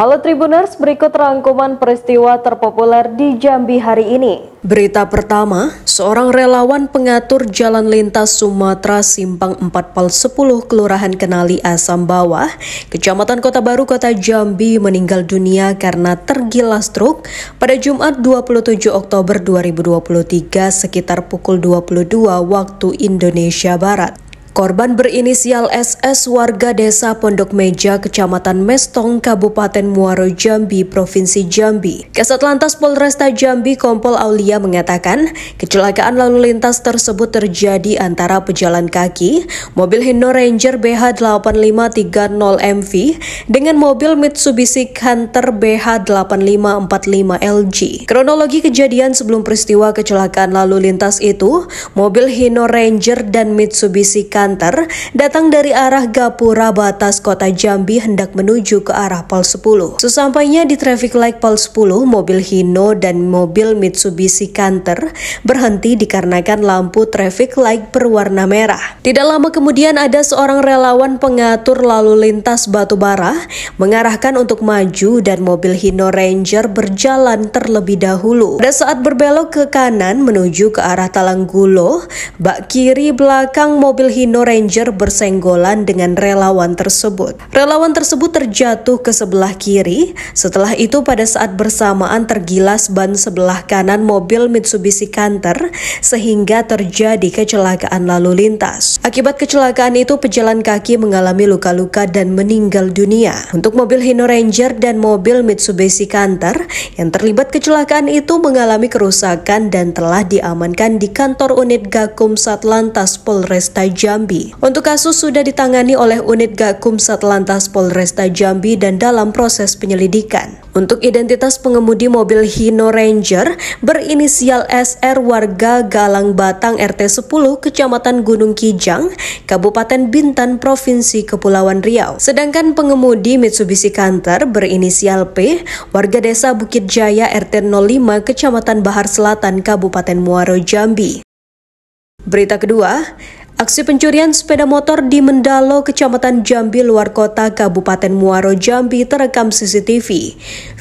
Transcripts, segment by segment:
Halo Tribuners, berikut rangkuman peristiwa terpopuler di Jambi hari ini. Berita pertama, seorang relawan pengatur jalan lintas Sumatera Simpang 4 Pal 10 Kelurahan Kenali Asam Bawah, Kecamatan Kota Baru Kota Jambi meninggal dunia karena tergilas truk pada Jumat 27 Oktober 2023 sekitar pukul 22 waktu Indonesia Barat. Korban berinisial SS warga desa Pondok Meja, Kecamatan Mestong, Kabupaten Muaro Jambi, Provinsi Jambi. Kasat Lantas Polresta Jambi Kompol Aulia mengatakan, kecelakaan lalu lintas tersebut terjadi antara pejalan kaki, mobil Hino Ranger BH8530MV dengan mobil Mitsubishi Hunter BH8545LG. Kronologi kejadian sebelum peristiwa kecelakaan lalu lintas itu, mobil Hino Ranger dan Mitsubishi Hunter kantor datang dari arah Gapura batas kota Jambi hendak menuju ke arah Pol 10. Sesampainya di traffic light Pol 10, mobil Hino dan mobil Mitsubishi Canter berhenti dikarenakan lampu traffic light berwarna merah. Tidak lama kemudian ada seorang relawan pengatur lalu lintas Batubara mengarahkan untuk maju dan mobil Hino Ranger berjalan terlebih dahulu. Pada saat berbelok ke kanan menuju ke arah Talanggulo, bak kiri belakang mobil Hino Hino Ranger bersenggolan dengan relawan tersebut. Relawan tersebut terjatuh ke sebelah kiri, setelah itu pada saat bersamaan tergilas ban sebelah kanan mobil Mitsubishi Canter sehingga terjadi kecelakaan lalu lintas. Akibat kecelakaan itu pejalan kaki mengalami luka-luka dan meninggal dunia. Untuk mobil Hino Ranger dan mobil Mitsubishi Canter yang terlibat kecelakaan itu mengalami kerusakan dan telah diamankan di kantor unit Gakum Satlantas Polresta Jambi. Jambi. Untuk kasus sudah ditangani oleh unit Gakum Satlantas Polresta Jambi dan dalam proses penyelidikan. Untuk identitas pengemudi mobil Hino Ranger berinisial SR warga Galang Batang RT 10 Kecamatan Gunung Kijang, Kabupaten Bintan, Provinsi Kepulauan Riau. Sedangkan pengemudi Mitsubishi Canter berinisial P, warga desa Bukit Jaya RT 05 Kecamatan Bahar Selatan, Kabupaten Muaro Jambi. Berita kedua, Aksi pencurian sepeda motor di Mendalo, Kecamatan Jambi, luar kota Kabupaten Muaro, Jambi terekam CCTV.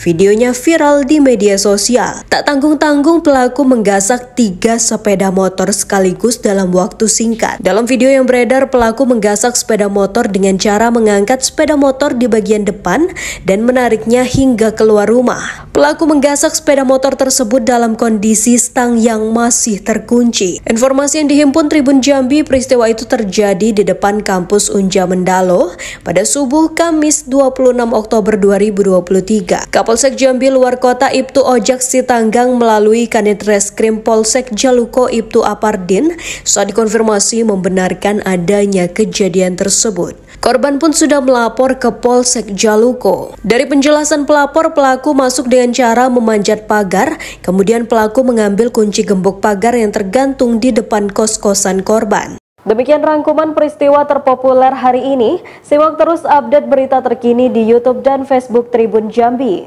Videonya viral di media sosial. Tak tanggung-tanggung pelaku menggasak tiga sepeda motor sekaligus dalam waktu singkat. Dalam video yang beredar, pelaku menggasak sepeda motor dengan cara mengangkat sepeda motor di bagian depan dan menariknya hingga keluar rumah. Pelaku menggasak sepeda motor tersebut dalam kondisi stang yang masih terkunci. Informasi yang dihimpun Tribun Jambi, Presiden Peristiwa itu terjadi di depan kampus Unja Mendalo pada subuh Kamis 26 Oktober 2023. Kapolsek Jambi luar kota Ibtu Ojak Sitanggang melalui Kanit Reskrim Polsek Jaluko Ibtu Apardin saat dikonfirmasi membenarkan adanya kejadian tersebut. Korban pun sudah melapor ke Polsek Jaluko. Dari penjelasan pelapor, pelaku masuk dengan cara memanjat pagar, kemudian pelaku mengambil kunci gembok pagar yang tergantung di depan kos-kosan korban. Demikian rangkuman peristiwa terpopuler hari ini. Simak terus update berita terkini di YouTube dan Facebook Tribun Jambi.